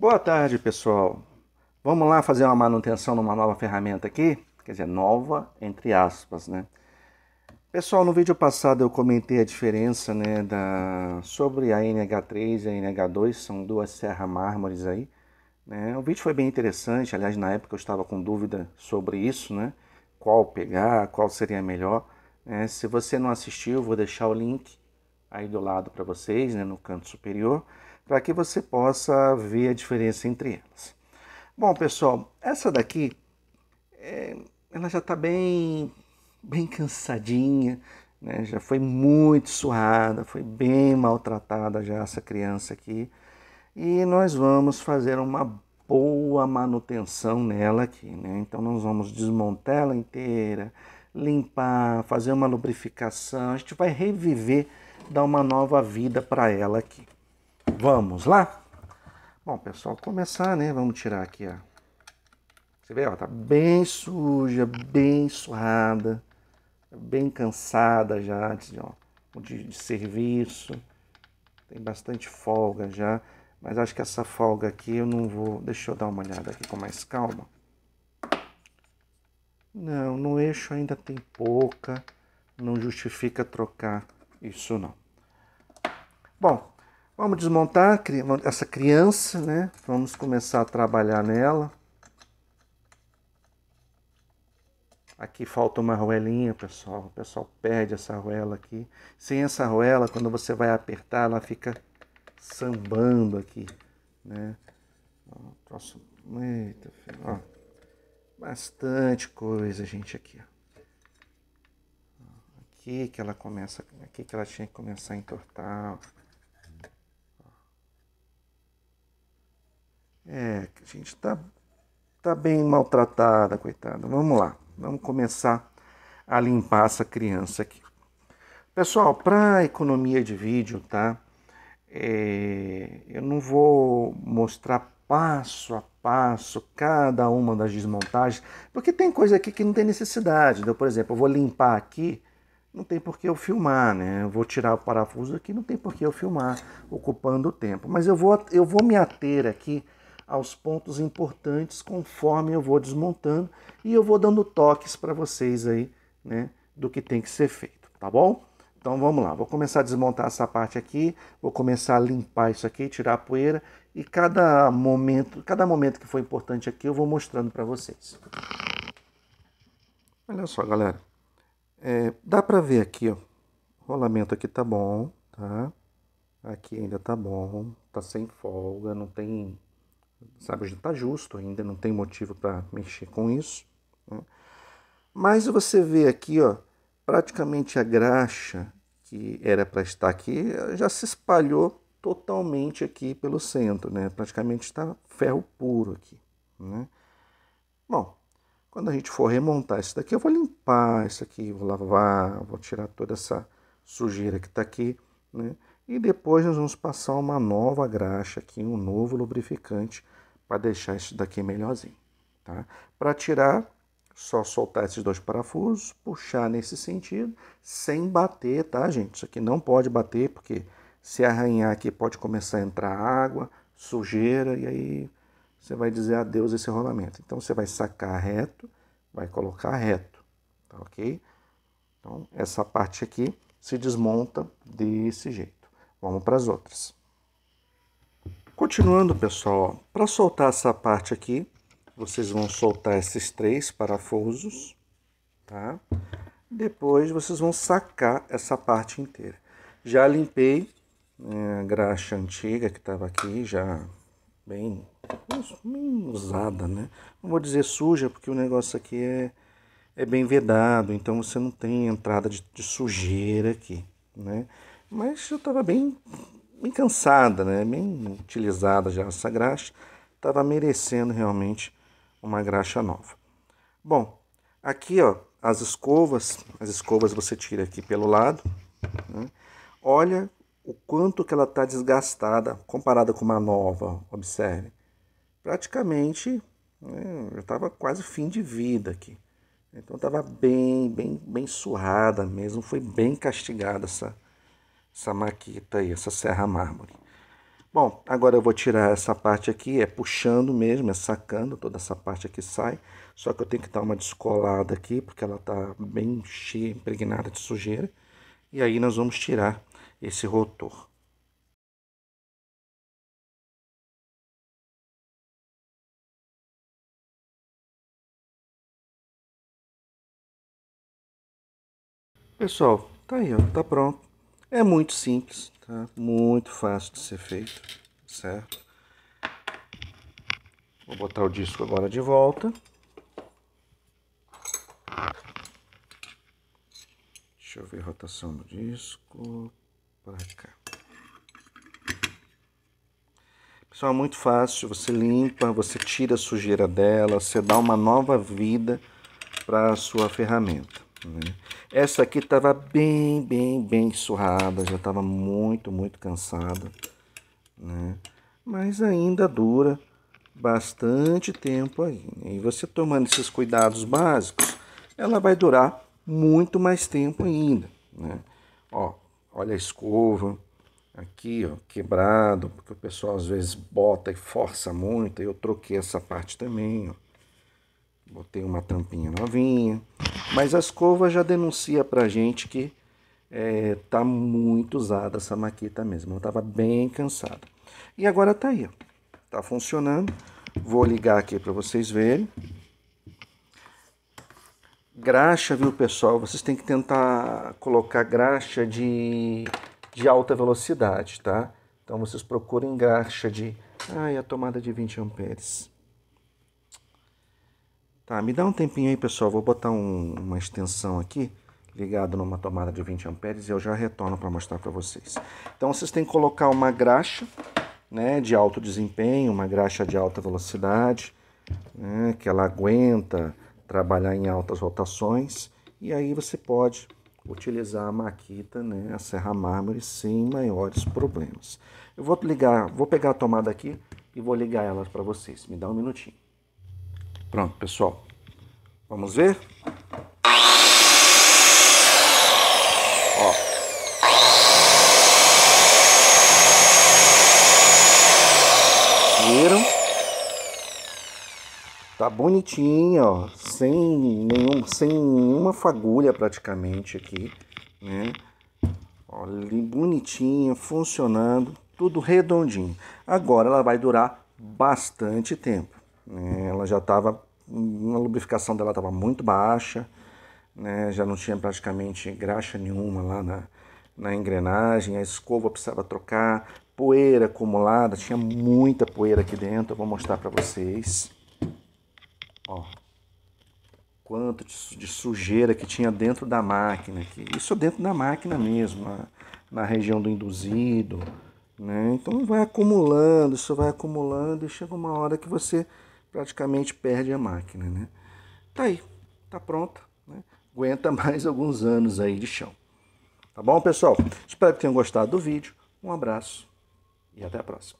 Boa tarde, pessoal. Vamos lá fazer uma manutenção numa nova ferramenta aqui? Quer dizer, nova entre aspas, né? Pessoal, no vídeo passado eu comentei a diferença né, da... sobre a NH3 e a NH2, são duas serra mármores aí. Né? O vídeo foi bem interessante, aliás, na época eu estava com dúvida sobre isso, né? Qual pegar, qual seria melhor. Né? Se você não assistiu, vou deixar o link aí do lado para vocês, né, no canto superior, para que você possa ver a diferença entre elas. Bom, pessoal, essa daqui, é, ela já está bem, bem cansadinha, né? já foi muito suada, foi bem maltratada já essa criança aqui. E nós vamos fazer uma boa manutenção nela aqui, né? Então nós vamos desmontar ela inteira, limpar, fazer uma lubrificação, a gente vai reviver dar uma nova vida para ela aqui. Vamos lá? Bom, pessoal, começar, né? Vamos tirar aqui a. Você vê, ó, tá bem suja, bem suada, bem cansada já antes de, de serviço. Tem bastante folga já, mas acho que essa folga aqui eu não vou. Deixa eu dar uma olhada aqui com mais calma. Não, no eixo ainda tem pouca, não justifica trocar isso não. Bom, vamos desmontar essa criança, né? Vamos começar a trabalhar nela. Aqui falta uma arruelinha, pessoal. O pessoal perde essa arruela aqui. Sem essa arruela, quando você vai apertar, ela fica sambando aqui, né? Ó, troço... Eita, filho. Ó, bastante coisa, gente, aqui, ó aqui que ela começa, aqui que ela tinha que começar a entortar. É, a gente tá, tá bem maltratada, coitada. Vamos lá, vamos começar a limpar essa criança aqui. Pessoal, para economia de vídeo, tá? É, eu não vou mostrar passo a passo cada uma das desmontagens, porque tem coisa aqui que não tem necessidade. Então, por exemplo, eu vou limpar aqui não tem por que eu filmar, né? Eu vou tirar o parafuso aqui, não tem por que eu filmar, ocupando o tempo. Mas eu vou, eu vou me ater aqui aos pontos importantes conforme eu vou desmontando e eu vou dando toques para vocês aí, né, do que tem que ser feito, tá bom? Então vamos lá, vou começar a desmontar essa parte aqui, vou começar a limpar isso aqui, tirar a poeira e cada momento, cada momento que for importante aqui eu vou mostrando para vocês. Olha só, galera. É, dá para ver aqui, ó. O rolamento aqui tá bom, tá? Aqui ainda tá bom, tá sem folga, não tem, sabe, tá justo ainda, não tem motivo para mexer com isso. Né? Mas você vê aqui, ó, praticamente a graxa que era para estar aqui já se espalhou totalmente aqui pelo centro, né? Praticamente está ferro puro aqui, né? Bom, quando a gente for remontar isso daqui, eu vou limpar isso aqui, vou lavar, vou tirar toda essa sujeira que está aqui, né? E depois nós vamos passar uma nova graxa aqui, um novo lubrificante para deixar isso daqui melhorzinho, tá? Para tirar, só soltar esses dois parafusos, puxar nesse sentido, sem bater, tá, gente? Isso aqui não pode bater, porque se arranhar aqui pode começar a entrar água, sujeira, e aí você vai dizer adeus a esse rolamento. Então você vai sacar reto, vai colocar reto, tá ok? Então essa parte aqui se desmonta desse jeito. Vamos para as outras. Continuando, pessoal, para soltar essa parte aqui, vocês vão soltar esses três parafusos, tá? Depois vocês vão sacar essa parte inteira. Já limpei né, a graxa antiga que estava aqui, já bem, bem usada, né? Não vou dizer suja, porque o negócio aqui é, é bem vedado, então você não tem entrada de, de sujeira aqui, né? Mas eu estava bem, bem cansada, né? Bem utilizada já essa graxa, estava merecendo realmente uma graxa nova. Bom, aqui ó, as escovas, as escovas você tira aqui pelo lado, né? olha o quanto que ela está desgastada comparada com uma nova, observe. Praticamente, né, eu estava quase fim de vida aqui. Então estava bem, bem, bem surrada mesmo, foi bem castigada essa, essa maquita aí, essa serra mármore. Bom, agora eu vou tirar essa parte aqui, é puxando mesmo, é sacando, toda essa parte aqui sai. Só que eu tenho que dar uma descolada aqui, porque ela está bem cheia, impregnada de sujeira. E aí nós vamos tirar esse rotor. Pessoal, tá aí, ó, tá pronto. É muito simples, tá? Muito fácil de ser feito, certo? Vou botar o disco agora de volta. Deixa eu ver a rotação do disco para cá. Pessoal, é muito fácil, você limpa, você tira a sujeira dela, você dá uma nova vida para a sua ferramenta. Né? Essa aqui estava bem, bem, bem surrada, já estava muito, muito cansada. Né? Mas ainda dura bastante tempo aí. Né? E você tomando esses cuidados básicos, ela vai durar muito mais tempo ainda. Né? Ó, olha a escova, aqui ó, quebrado, porque o pessoal às vezes bota e força muito, eu troquei essa parte também, ó. botei uma tampinha novinha, mas a escova já denuncia pra gente que é, tá muito usada essa maquita mesmo, eu tava bem cansada. E agora tá aí, ó. tá funcionando, vou ligar aqui para vocês verem graxa, viu pessoal? Vocês têm que tentar colocar graxa de, de alta velocidade, tá? Então vocês procurem graxa de. Ai, a tomada de 20 amperes. Tá, me dá um tempinho aí, pessoal. Vou botar um, uma extensão aqui ligado numa tomada de 20 amperes e eu já retorno para mostrar para vocês. Então vocês têm que colocar uma graxa, né, de alto desempenho, uma graxa de alta velocidade, né, que ela aguenta trabalhar em altas rotações e aí você pode utilizar a maquita, né, a serra mármore sem maiores problemas. Eu vou ligar, vou pegar a tomada aqui e vou ligar ela para vocês. Me dá um minutinho. Pronto, pessoal. Vamos ver? Ó. Viram? Tá bonitinho, ó sem, nenhum, sem nenhuma fagulha praticamente aqui, né? Olha, bonitinha, funcionando, tudo redondinho. Agora ela vai durar bastante tempo. Né? Ela já estava, a lubrificação dela estava muito baixa, né? já não tinha praticamente graxa nenhuma lá na, na engrenagem, a escova precisava trocar, poeira acumulada, tinha muita poeira aqui dentro, eu vou mostrar para vocês. de, sujeira que tinha dentro da máquina. isso dentro da máquina mesmo, na, na região do induzido. Né? Então vai acumulando, isso vai acumulando e chega uma hora que você praticamente perde a máquina. Né? Tá aí, tá pronta. Né? Aguenta mais alguns anos aí de chão. Tá bom, pessoal? Espero que tenham gostado do vídeo. Um abraço e até a próxima.